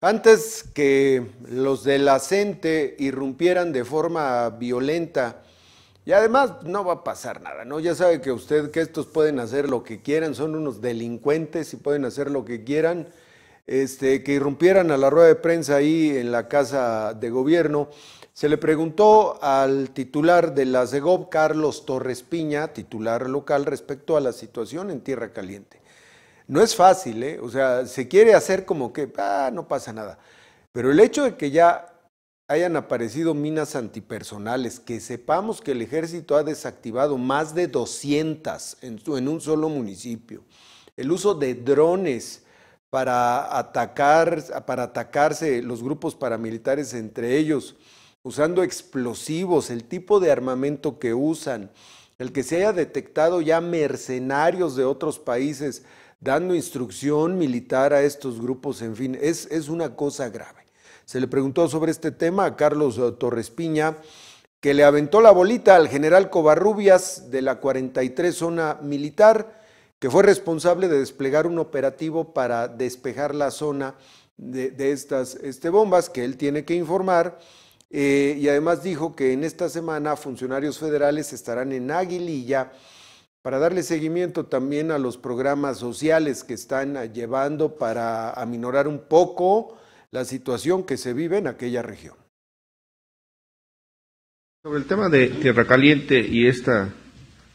Antes que los de la CENTE irrumpieran de forma violenta, y además no va a pasar nada, ¿no? Ya sabe que usted que estos pueden hacer lo que quieran, son unos delincuentes y pueden hacer lo que quieran, este, que irrumpieran a la rueda de prensa ahí en la casa de gobierno. Se le preguntó al titular de la CEGOP, Carlos Torres Piña, titular local, respecto a la situación en Tierra Caliente. No es fácil, ¿eh? O sea, se quiere hacer como que, ah, no pasa nada. Pero el hecho de que ya hayan aparecido minas antipersonales, que sepamos que el ejército ha desactivado más de 200 en, en un solo municipio, el uso de drones para, atacar, para atacarse los grupos paramilitares entre ellos, usando explosivos, el tipo de armamento que usan, el que se haya detectado ya mercenarios de otros países dando instrucción militar a estos grupos, en fin, es, es una cosa grave. Se le preguntó sobre este tema a Carlos eh, Torres Piña, que le aventó la bolita al general Covarrubias de la 43 zona militar, que fue responsable de desplegar un operativo para despejar la zona de, estas este, bombas que él tiene que informar. Eh, y además dijo que en esta semana funcionarios federales estarán en Aguililla para darle seguimiento también a los programas sociales que están llevando para aminorar un poco la situación que se vive en aquella región. Sobre el tema de Tierra Caliente y esta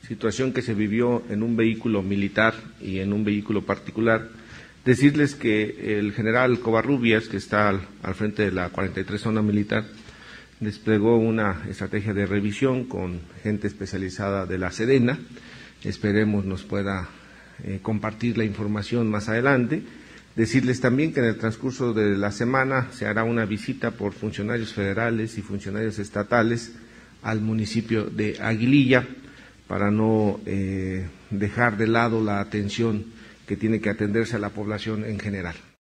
situación que se vivió en un vehículo militar y en un vehículo particular, decirles que el general Covarrubias, que está al, frente de la 43 zona militar, desplegó una estrategia de revisión con gente especializada de la Sedena, Esperemos nos pueda eh, compartir la información más adelante. Decirles también que en el transcurso de la semana se hará una visita por funcionarios federales y funcionarios estatales al municipio de Aguililla para no eh, dejar de lado la atención que tiene que atenderse a la población en general.